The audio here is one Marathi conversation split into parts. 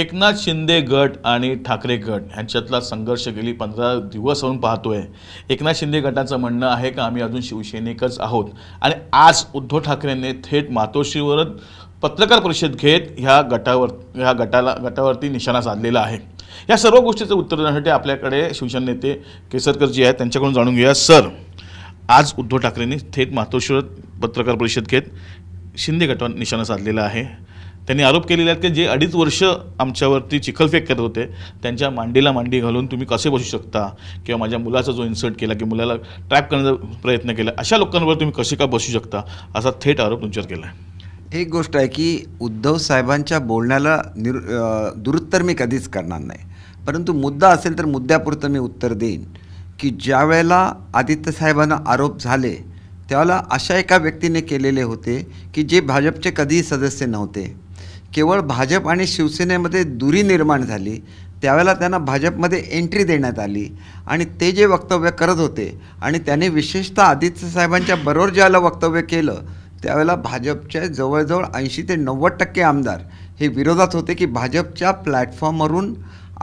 एकनाथ शिंदे गट आणि ठाकरे गट ह्यांच्यातला संघर्ष गेली पंधरा दिवस होऊन पाहतोय एकनाथ शिंदे गटाचं म्हणणं आहे का आम्ही अजून शिवसैनिकच आहोत आणि आज उद्धव ठाकरेंनी थेट मातोश्रीवरच पत्रकार परिषद घेत ह्या गटावर ह्या गटाला गटावरती निशाणा साधलेला आहे या सर्व गोष्टीचं उत्तर देण्यासाठी आपल्याकडे शिवसेना नेते केसरकर जी आहेत त्यांच्याकडून जाणून घेऊया सर आज उद्धव ठाकरेंनी थेट मातोश्रीवर पत्रकार परिषद घेत शिंदे गटावर निशाणा साधलेला आहे त्यांनी आरोप केलेले आहेत की जे अडीच वर्ष आमच्यावरती चिखलफेक करत होते त्यांच्या मांडीला मांडी घालून तुम्ही कसे बसू शकता किंवा माझ्या मुलाचा जो इन्सर्ट केला की मुलाला ट्रॅप करण्याचा प्रयत्न केला अशा लोकांवर तुम्ही कसे का बसू शकता असा थेट आरोप तुमच्यावर केला आहे एक गोष्ट आहे की उद्धव साहेबांच्या बोलण्याला निर दुरुत्तर मी कधीच करणार नाही परंतु मुद्दा असेल तर मुद्द्यापुरतं मी उत्तर देईन की ज्या वेळेला आदित्य साहेबांना आरोप झाले त्याला अशा एका व्यक्तीने केलेले होते की जे भाजपचे कधीही सदस्य नव्हते केवळ भाजप आणि शिवसेनेमध्ये दुरी निर्माण झाली त्यावेळेला त्यांना भाजपमध्ये एंट्री देण्यात आली आणि ते जे वक्तव्य करत होते आणि त्याने विशेषतः आदित्य साहेबांच्या बरोबर ज्याला वक्तव्य केलं त्यावेळेला भाजपच्या जवळजवळ ऐंशी ते नव्वद टक्के आमदार हे विरोधात होते की भाजपच्या प्लॅटफॉर्मवरून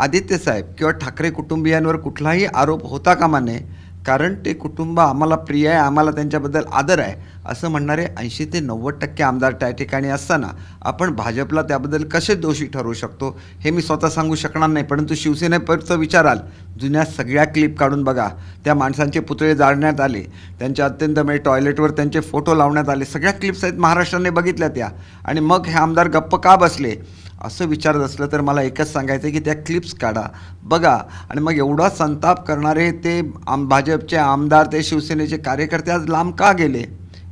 आदित्य साहेब किंवा ठाकरे कुटुंबियांवर कुठलाही आरोप होता कामा नये कारण ते कुटुंब आम्हाला प्रिय आहे आम्हाला त्यांच्याबद्दल आदर आहे असं म्हणणारे ऐंशी ते नव्वद टक्के आमदार त्या ठिकाणी असताना आपण भाजपला त्याबद्दल कसे दोषी ठरवू शकतो हे मी स्वतः सांगू शकणार नाही परंतु शिवसेनेपर्यंत विचाराल जुन्या सगळ्या क्लिप काढून बघा त्या माणसांचे पुतळे जाळण्यात आले त्यांच्या अत्यंत म्हणजे टॉयलेटवर त्यांचे फोटो लावण्यात आले सगळ्या क्लिप्स आहेत महाराष्ट्राने बघितल्या त्या आणि मग हे आमदार गप्प का बसले असं विचारत असलं तर मला एकच सांगायचं आहे की त्या क्लिप्स काढा बघा आणि मग एवढा संताप करणारे ते आम भाजपचे आमदार ते शिवसेनेचे कार्यकर्ते आज लांब का गेले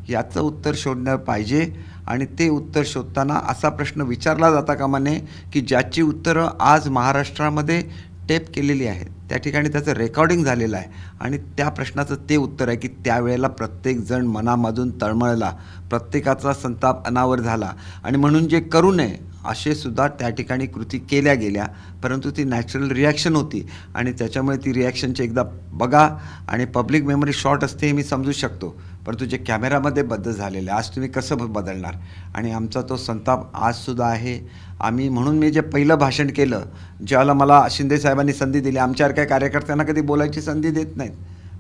याचं उत्तर शोधणं पाहिजे आणि ते उत्तर शोधताना असा प्रश्न विचारला जाता का नये की ज्याची उत्तरं आज महाराष्ट्रामध्ये टेप केलेली आहेत त्या ठिकाणी त्याचं रेकॉर्डिंग झालेलं आहे आणि त्या प्रश्नाचं ते उत्तर आहे की त्यावेळेला प्रत्येकजण मनामधून तळमळला प्रत्येकाचा संताप अनावर झाला आणि म्हणून जे करू नये असे सुद्धा त्या ठिकाणी कृती केल्या गेल्या परंतु ती नॅचरल रिॲक्शन होती आणि त्याच्यामुळे ती रिॲक्शनची एकदा बघा आणि पब्लिक मेमरी शॉर्ट असते हे मी समजू शकतो परंतु जे कॅमेरामध्ये बद्ध झालेले आज तुम्ही कसं बदलणार आणि आमचा तो संताप आजसुद्धा आहे आम्ही म्हणून मी जे पहिलं भाषण केलं ज्याला मला शिंदेसाहेबांनी संधी दिली आमच्यासारख्या कार्यकर्त्यांना कधी बोलायची संधी देत नाहीत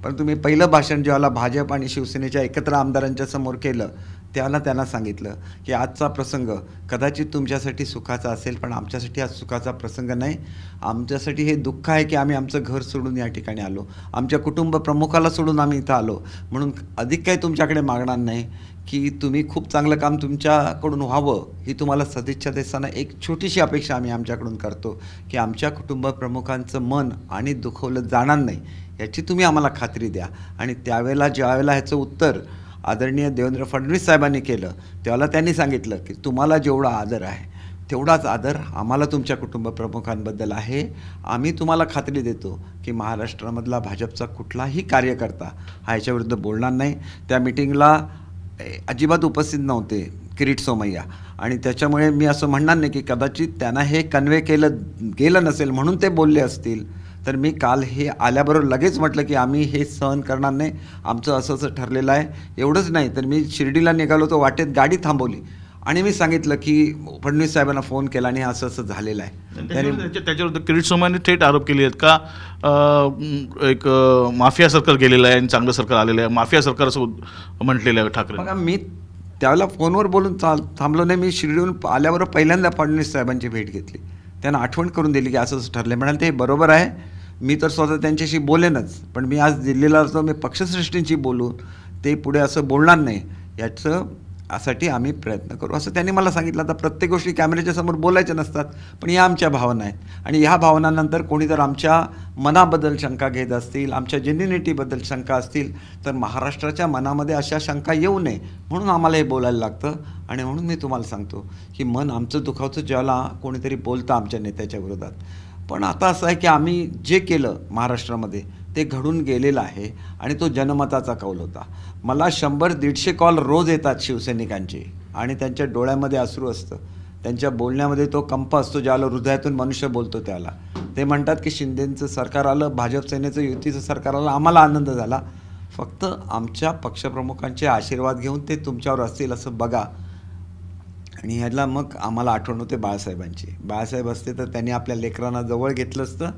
परंतु मी पहिलं भाषण ज्याला भाजप आणि शिवसेनेच्या एकत्र आमदारांच्या समोर केलं त्याला त्यांना सांगितलं की आजचा प्रसंग कदाचित तुमच्यासाठी सुखाचा असेल पण आमच्यासाठी आज सुखाचा प्रसंग नाही आमच्यासाठी हे दुःख आहे की आम्ही आमचं घर सोडून या ठिकाणी आलो आमच्या कुटुंब प्रमुखाला सोडून आम्ही इथं आलो म्हणून अधिक काही तुमच्याकडे मागणार नाही की तुम्ही खूप चांगलं काम तुमच्याकडून व्हावं ही तुम्हाला सदिच्छा देताना एक छोटीशी अपेक्षा आम्ही आमच्याकडून करतो की आमच्या कुटुंब प्रमुखांचं मन आणि दुखवलं जाणार नाही याची तुम्ही आम्हाला खात्री द्या आणि त्यावेळेला ज्यावेळेला ह्याचं उत्तर आदरणीय देवेंद्र फडणवीस साहेबांनी केलं तेव्हा त्यांनी सांगितलं की तुम्हाला जेवढा आदर आहे तेवढाच आदर आम्हाला तुमच्या कुटुंब प्रमुखांबद्दल आहे आम्ही तुम्हाला खात्री देतो की महाराष्ट्रामधला भाजपचा कुठलाही कार्यकर्ता हा याच्याविरुद्ध बोलणार नाही त्या मिटिंगला अजिबात उपस्थित नव्हते किरीट सोमय्या आणि त्याच्यामुळे मी असं म्हणणार नाही की कदाचित त्यांना हे कन्वे केलं गेलं नसेल म्हणून ते बोलले असतील तर मी काल हे आल्याबरोबर लगेच म्हटलं की आम्ही हे सहन करणार नाही आमचं असं असं ठरलेलं आहे एवढंच नाही तर मी शिर्डीला निघालो तो वाटेत गाडी थांबवली आणि मी सांगितलं की फडणवीस साहेबांना फोन केला आणि असं असं झालेलं आहे त्याने त्याच्यावर किरीट सोमाने थेट आरोप केले आहेत का एक माफिया सरकार गेलेलं आहे आणि चांगलं सरकार आलेलं आहे माफिया सरकार असं म्हटलेलं आहे ठाकरे मी त्यावेळेला फोनवर बोलून चाल थांबलो नाही मी शिर्डीहून आल्याबरोबर पहिल्यांदा फडणवीस साहेबांची भेट घेतली त्यांना आठवण करून दिली की असं असं ठरलं म्हणाल ते बरोबर आहे मी तर स्वतः त्यांच्याशी बोलेनच पण मी आज दिल्लीला असतो मी पक्षश्रेष्ठींशी बोलू ते पुढे असं बोलणार नाही याचं यासाठी आम्ही प्रयत्न करू असं त्यांनी मला सांगितलं आता प्रत्येक गोष्टी कॅमेऱ्याच्या समोर बोलायच्या नसतात पण या आमच्या भावना आहेत आणि ह्या भावनानंतर कोणी जर आमच्या मनाबद्दल शंका घेत असतील आमच्या जेन्युनिटीबद्दल शंका असतील तर महाराष्ट्राच्या मनामध्ये अशा शंका येऊ नये म्हणून आम्हाला हे बोलायला लागतं आणि म्हणून मी तुम्हाला सांगतो की मन आमचं दुखावचं ज्याला कोणीतरी बोलतं आमच्या नेत्याच्या विरोधात पण आता असं आहे की आम्ही जे केलं महाराष्ट्रामध्ये ते घडून गेलेलं आहे आणि तो जनमताचा कौल होता मला शंभर दीडशे कॉल रोज येतात शिवसैनिकांचे आणि त्यांच्या डोळ्यामध्ये अश्रू असतं त्यांच्या बोलण्यामध्ये तो कंप असतो ज्याला हृदयातून मनुष्य बोलतो त्याला ते म्हणतात की शिंदेंचं सरकार आलं भाजप सेनेचं युतीचं सरकार आलं आम्हाला आनंद झाला फक्त आमच्या पक्षप्रमुखांचे आशीर्वाद घेऊन ते तुमच्यावर असतील असं बघा आणि ह्याला मग आम्हाला आठवण होते बाळासाहेबांची बाळासाहेब असते तर त्यांनी आपल्या लेकरांना जवळ घेतलं असतं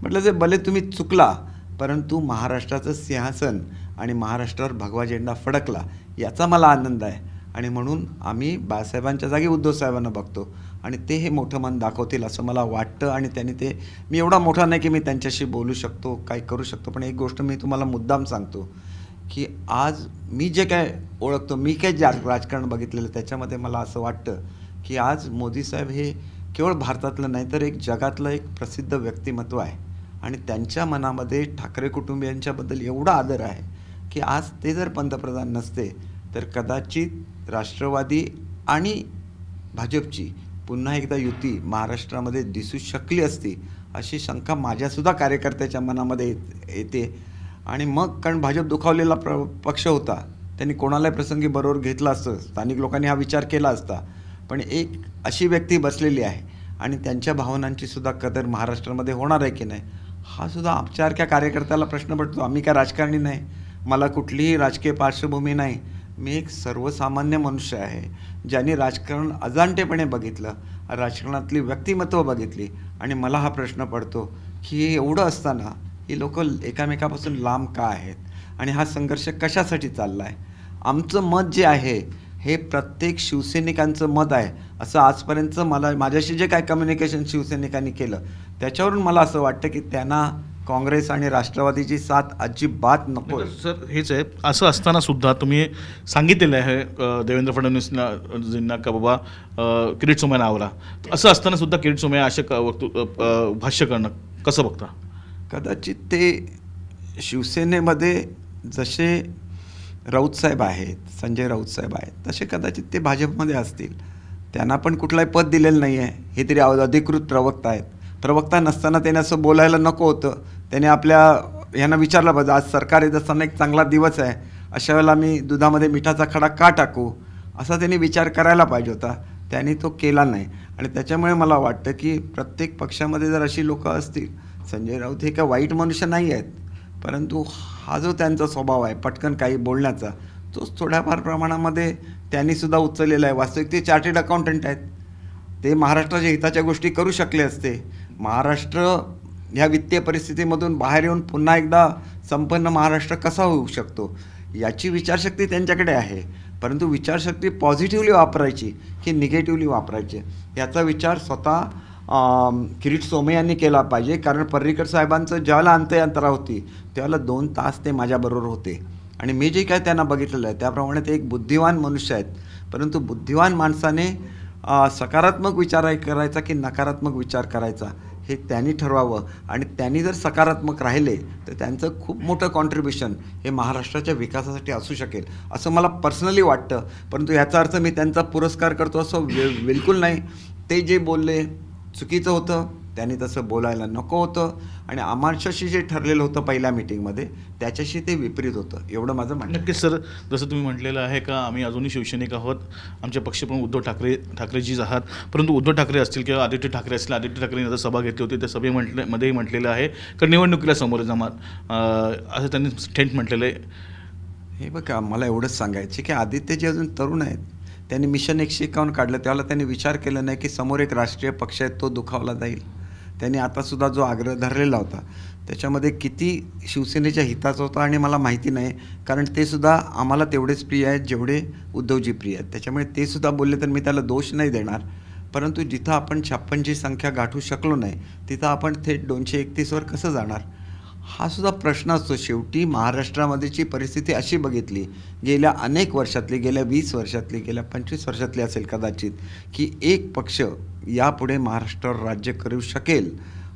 म्हटलं जे भले तुम्ही चुकला परंतु महाराष्ट्राचं सिंहासन आणि महाराष्ट्रावर भगवा झेंडा फडकला याचा मला आनंद आहे आणि म्हणून आम्ही बाळासाहेबांच्या जागी उद्धवसाहेबांना बघतो आणि ते हे मोठं मन दाखवतील असं मला वाटतं आणि त्यांनी ते मी एवढा मोठा नाही की मी त्यांच्याशी बोलू शकतो काय करू शकतो पण एक गोष्ट मी तुम्हाला मुद्दाम सांगतो की आज मी जे काय ओळखतो मी काय जा राजकारण बघितलेलं त्याच्यामध्ये मला असं वाटतं की आज मोदी साहेब हे केवळ भारतातलं नाही तर एक जगातलं एक प्रसिद्ध व्यक्तिमत्व आहे आणि त्यांच्या मनामध्ये ठाकरे कुटुंबियांच्याबद्दल एवढा आदर आहे की आज ते जर पंतप्रधान नसते तर कदाचित राष्ट्रवादी आणि भाजपची पुन्हा एकदा युती महाराष्ट्रामध्ये दिसू शकली असती अशी शंका माझ्यासुद्धा कार्यकर्त्याच्या मनामध्ये येते आणि मग कारण भाजप दुखावलेला प्र पक्ष होता त्यांनी कोणालाही प्रसंगी बरोबर घेतला असतं स्थानिक लोकांनी हा विचार केला असता पण एक अशी व्यक्ती बसलेली आहे आणि त्यांच्या भावनांची सुद्धा कदर महाराष्ट्रामध्ये होणार आहे की नाही हा सुद्धा आमच्यासारख्या कार्यकर्त्याला प्रश्न पडतो आम्ही काय राजकारणी नाही मला कुठलीही राजकीय पार्श्वभूमी नाही मी एक सर्वसामान्य मनुष्य आहे ज्याने राजकारण अजाणतेपणे बघितलं राजकारणातली व्यक्तिमत्व बघितली आणि मला हा प्रश्न पडतो की एवढं असताना ही लोक एकामेकापासून लांब का आहेत आणि हा संघर्ष कशासाठी चालला आहे आमचं मत जे आहे हे प्रत्येक शिवसैनिकांचं मत आहे असं आजपर्यंत मला माझ्याशी जे काय कम्युनिकेशन शिवसैनिकांनी केलं त्याच्यावरून मला असं वाटतं की त्यांना काँग्रेस आणि राष्ट्रवादीची साथ अजिबात नको सर हेच आहे असं असताना सुद्धा तुम्ही सांगितलेलं आहे देवेंद्र फडणवीसना का बाबा किरीट सुमय नावला असं असताना सुद्धा किरीट सोमया असे वक्तू भाष्य करणं कसं बघता कदाचित ते शिवसेनेमध्ये जसे साहेब आहेत संजय राऊत साहेब आहेत तसे कदाचित ते भाजपमध्ये असतील त्यांना पण कुठलाही पद दिलेलं नाही आहे हे तरी अधिकृत प्रवक्ता आहेत प्रवक्ता नसताना त्याने असं बोलायला नको होतं त्याने आपल्या यांना विचारलं पाहिजे आज सरकार येत असताना एक चांगला दिवस आहे अशा वेळेला मी दुधामध्ये मिठाचा खडा का टाकू असा त्यांनी विचार करायला पाहिजे होता त्यांनी तो केला नाही आणि त्याच्यामुळे मला वाटतं की प्रत्येक पक्षामध्ये जर अशी लोकं असतील संजय राऊत हे काय वाईट मनुष्य नाही आहेत परंतु हा जो त्यांचा स्वभाव आहे पटकन काही बोलण्याचा तोच थोड्याफार प्रमाणामध्ये त्यांनीसुद्धा उचललेला आहे वास्तविक ते चार्टेड अकाउंटंट आहेत ते महाराष्ट्राच्या हिताच्या गोष्टी करू शकले असते महाराष्ट्र ह्या वित्तीय परिस्थितीमधून बाहेर येऊन पुन्हा एकदा संपन्न महाराष्ट्र कसा होऊ शकतो याची विचारशक्ती त्यांच्याकडे आहे परंतु विचारशक्ती पॉझिटिव्हली वापरायची की निगेटिव्हली वापरायची याचा विचार स्वतः किरीट सोमे यांनी केला पाहिजे कारण पर्रिकर साहेबांचं ज्याला अंत्ययात्रा होती त्याला दोन तास ते माझ्याबरोबर होते आणि मी जे काय त्यांना बघितलेलं आहे त्याप्रमाणे ते एक बुद्धिवान मनुष्य आहेत परंतु बुद्धिवान माणसाने सकारात्मक विचार करायचा की नकारात्मक विचार करायचा हे त्यांनी ठरवावं आणि त्यांनी जर सकारात्मक राहिले तर त्यांचं खूप मोठं कॉन्ट्रीब्युशन हे महाराष्ट्राच्या विकासासाठी असू शकेल असं मला पर्सनली वाटतं परंतु याचा अर्थ मी त्यांचा पुरस्कार करतो असं बिलकुल नाही ते जे बोलले चुकीचं होतं त्यांनी तसं बोलायला नको होतं आणि आमाशाशी जे ठरलेलं होतं पहिल्या मीटिंगमध्ये त्याच्याशी ते विपरीत होतं एवढं माझं म्हणणं की सर जसं तुम्ही म्हटलेलं आहे का आम्ही अजूनही शिवसैनिक आहोत आमचे पण उद्धव ठाकरे ठाकरेजीच आहात परंतु उद्धव ठाकरे असतील किंवा आदित्य ठाकरे असतील आदित्य ठाकरेंनी आता सभा घेतली होती त्या सभे म्हटले मध्येही म्हटलेलं आहे का निवडणुकीला समोर जमा असं त्यांनी ठेंट म्हटलेलं आहे हे बघा मला एवढंच सांगायचं की आदित्यजी अजून तरुण आहेत त्यांनी मिशन एकशे एकावन्न काढलं त्याला त्यांनी विचार केला नाही की समोर एक राष्ट्रीय पक्ष आहे तो दुखावला जाईल त्यांनी आतासुद्धा जो आग्रह धरलेला होता त्याच्यामध्ये किती शिवसेनेच्या हिताचा होता आणि मला माहिती नाही कारण ते सुद्धा आम्हाला तेवढेच प्रिय आहेत जेवढे उद्धवजी प्रिय आहेत त्याच्यामुळे ते सुद्धा बोलले तर मी त्याला दोष नाही देणार परंतु जिथं आपण छप्पनची संख्या गाठू शकलो नाही तिथं आपण थेट दोनशे एकतीसवर कसं जाणार हा सुद्धा प्रश्न असतो शेवटी महाराष्ट्रामध्येची परिस्थिती अशी बघितली गेल्या अनेक वर्षातली गेल्या वीस वर्षातली गेल्या पंचवीस वर्षातली असेल कदाचित की एक पक्ष यापुढे महाराष्ट्रावर राज्य करू शकेल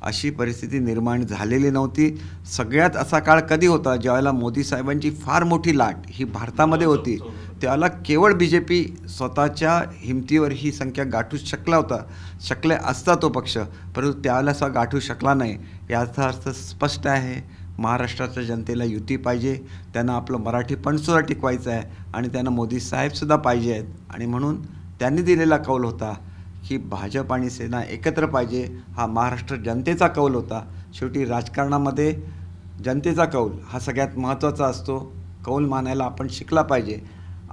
अशी परिस्थिती निर्माण झालेली नव्हती सगळ्यात असा काळ कधी होता ज्यावेळेला मोदी साहेबांची फार मोठी लाट ही भारतामध्ये होती त्याला केवळ बी जे पी स्वतःच्या हिमतीवर ही संख्या गाठू शकला होता शकले असता तो पक्ष परंतु त्याला असा गाठू शकला नाही याचा अर्थ स्पष्ट आहे महाराष्ट्राच्या जनतेला युती पाहिजे त्यांना आपलं मराठी सुद्धा टिकवायचं आहे आणि त्यांना मोदी साहेबसुद्धा पाहिजे आहेत आणि म्हणून त्यांनी दिलेला कौल होता की भाजप आणि सेना एकत्र पाहिजे हा महाराष्ट्र जनतेचा कौल होता शेवटी राजकारणामध्ये जनतेचा कौल हा सगळ्यात महत्त्वाचा असतो कौल मानायला आपण शिकला पाहिजे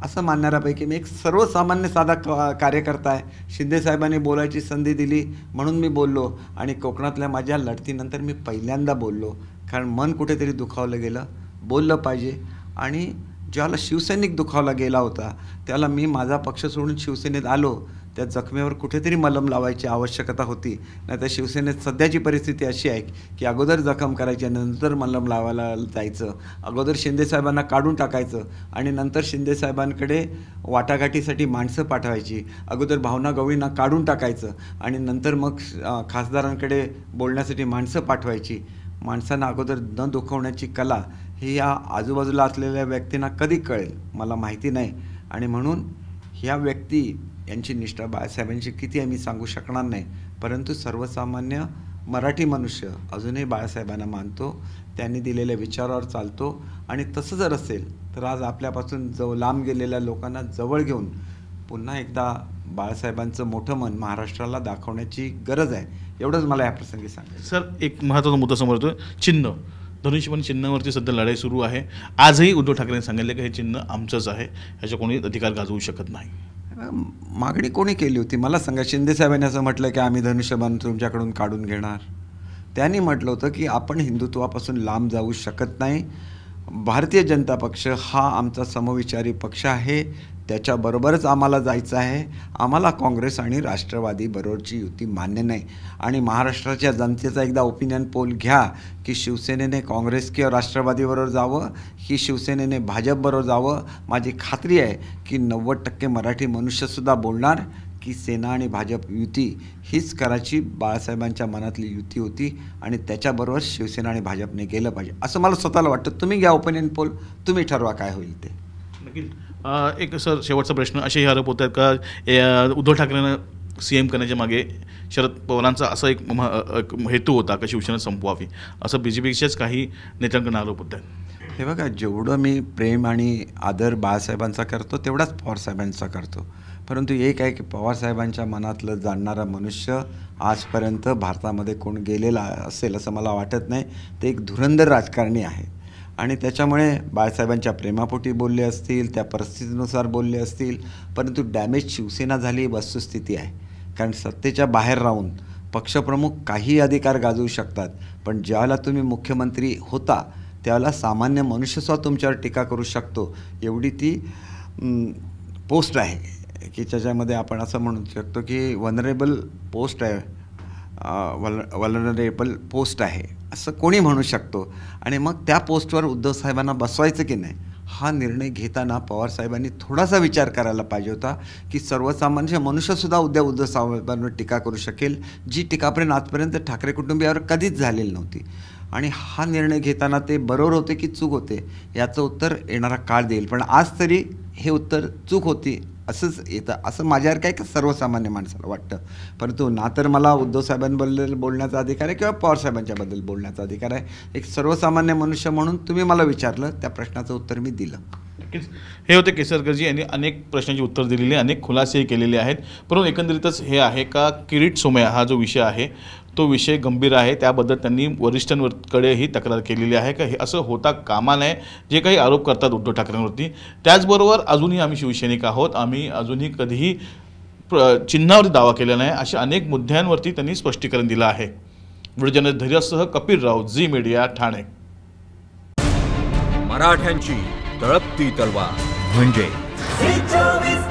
असं मानणाऱ्यापैकी मी एक सर्वसामान्य साधा कार्यकर्ता आहे शिंदेसाहेबांनी बोलायची संधी दिली म्हणून मी बोललो आणि कोकणातल्या माझ्या लढतीनंतर मी पहिल्यांदा बोललो कारण मन कुठेतरी दुखावलं गेलं बोललं पाहिजे आणि ज्याला शिवसैनिक दुखावला गेला होता त्याला मी माझा पक्ष सोडून शिवसेनेत आलो त्या जखमेवर कुठेतरी मलम लावायची आवश्यकता होती नाही तर शिवसेनेत सध्याची परिस्थिती अशी आहे की अगोदर जखम करायची नंतर मलम लावायला जायचं अगोदर शिंदेसाहेबांना काढून टाकायचं आणि नंतर शिंदेसाहेबांकडे वाटाघाटीसाठी माणसं पाठवायची अगोदर भावना गवळींना काढून टाकायचं आणि नंतर मग खासदारांकडे बोलण्यासाठी माणसं पाठवायची माणसांना अगोदर न दुखवण्याची कला ही या आजूबाजूला असलेल्या व्यक्तींना कधी कळेल मला माहिती नाही आणि म्हणून ह्या व्यक्ती यांची निष्ठा बाळासाहेबांची किती आम्ही सांगू शकणार नाही परंतु सर्वसामान्य मराठी मनुष्य अजूनही बाळासाहेबांना मानतो त्यांनी दिलेल्या विचारावर चालतो आणि तसं जर असेल तर आज आपल्यापासून जव लांब गेलेल्या लोकांना जवळ घेऊन पुन्हा एकदा बाळासाहेबांचं मोठं मन महाराष्ट्राला दाखवण्याची गरज आहे एवढंच मला या प्रसंगी सांग सर एक महत्त्वाचा मुद्दा समोर येतो चिन्ह धनुष्यपण चिन्हावरती सध्या लढाई सुरू आहे आजही उद्धव ठाकरेंनी सांगितलं की हे चिन्ह आमचंच आहे ह्याच्या कोणी अधिकार गाजवू शकत नाही मागणी कोणी केली होती मला सांगा शिंदेसाहेबांनी असं म्हटलं की आम्ही धनुष्यबाण तुमच्याकडून काढून घेणार त्यांनी म्हटलं होतं की आपण हिंदुत्वापासून लांब जाऊ शकत नाही भारतीय जनता पक्ष हा आमचा समविचारी पक्ष आहे त्याच्याबरोबरच आम्हाला जायचं आहे आम्हाला काँग्रेस आणि राष्ट्रवादी बरोबरची युती मान्य नाही आणि महाराष्ट्राच्या जनतेचा एकदा ओपिनियन पोल घ्या की शिवसेनेने काँग्रेस किंवा राष्ट्रवादीबरोबर जावं की शिवसेनेने भाजपबरोबर जावं माझी खात्री आहे की नव्वद टक्के मराठी मनुष्यसुद्धा बोलणार की सेना आणि भाजप युती हीच कराची बाळासाहेबांच्या मनातली युती होती आणि त्याच्याबरोबर शिवसेना आणि भाजपने केलं पाहिजे असं मला स्वतःला वाटतं तुम्ही घ्या ओपिनियन पोल तुम्ही ठरवा काय होईल ते एक सर शेवटचा प्रश्न असेही आरोप होत आहेत का उद्धव ठाकरेनं सी एम करण्याच्या मागे शरद पवारांचा असा एक, एक हेतू होता का शिवसेना संपवावी असं बी जे पीच्याच काही नेत्यांकडून आरोप होत आहेत हे बघा जेवढं मी प्रेम आणि आदर बाळासाहेबांचा करतो तेवढाच पवारसाहेबांचा करतो परंतु एक आहे की पवारसाहेबांच्या मनातलं जाणणारा मनुष्य आजपर्यंत भारतामध्ये कोण गेलेला असेल असं मला वाटत नाही ते एक धुरंधर राजकारणी आहे आणि त्याच्यामुळे बाळासाहेबांच्या प्रेमापोटी बोलले असतील त्या परिस्थितीनुसार बोलले असतील परंतु डॅमेज शिवसेना झाली ही वस्तुस्थिती आहे कारण सत्तेच्या बाहेर राहून पक्षप्रमुख काही अधिकार गाजवू शकतात पण ज्यावेळेला तुम्ही मुख्यमंत्री होता त्यावेळेला सामान्य मनुष्यसुद्धा तुमच्यावर टीका करू शकतो एवढी ती पोस्ट आहे की त्याच्यामध्ये आपण असं म्हणू शकतो की वनरेबल पोस्ट आहे वल वनरेबल पोस्ट आहे असं कोणी म्हणू शकतो आणि मग त्या पोस्टवर उद्धवसाहेबांना बसवायचं की नाही हा निर्णय घेताना पवारसाहेबांनी थोडासा विचार करायला पाहिजे होता की सर्वसामान्य मनुष्यसुद्धा उद्या उद्धव साहेबांवर टीका करू शकेल जी टीकापर्यंत आजपर्यंत ठाकरे कुटुंबियावर कधीच झालेली नव्हती आणि हा निर्णय घेताना ते बरोबर होते की चूक होते याचं उत्तर येणारा काळ देईल पण आज तरी हे उत्तर चूक होती असंच येतं असं माझ्यावर काय सर्वसामान्य माणसाला वाटतं परंतु ना तर मला उद्धवसाहेबांबद्दल बोलण्याचा अधिकार आहे किंवा पवारसाहेबांच्याबद्दल बोलण्याचा अधिकार आहे एक सर्वसामान्य मनुष्य म्हणून तुम्ही मला विचारलं त्या प्रश्नाचं उत्तर मी दिलं हे होते केसरकरजी यांनी अनेक प्रश्नांची उत्तर दिलेली अनेक खुलासेही केलेले आहेत परंतु एकंदरीतच हे आहे का किरीट सोमया हा जो विषय आहे तो विषय गंभीर आहे त्याबद्दल त्यांनी वरिष्ठांकडेही तक्रार केलेली आहे का हे असं होता कामा नये जे काही आरोप करतात उद्धव ठाकरेंवरती त्याचबरोबर अजूनही आम्ही शिवसैनिक आहोत आम्ही अजूनही कधीही चिन्हावर दावा केला नाही अशा अनेक मुद्द्यांवरती त्यांनी स्पष्टीकरण दिलं आहे वृजन धैर्यासह कपिल राऊत झी मीडिया ठाणे मराठ्यांची तळपती तलवार म्हणजे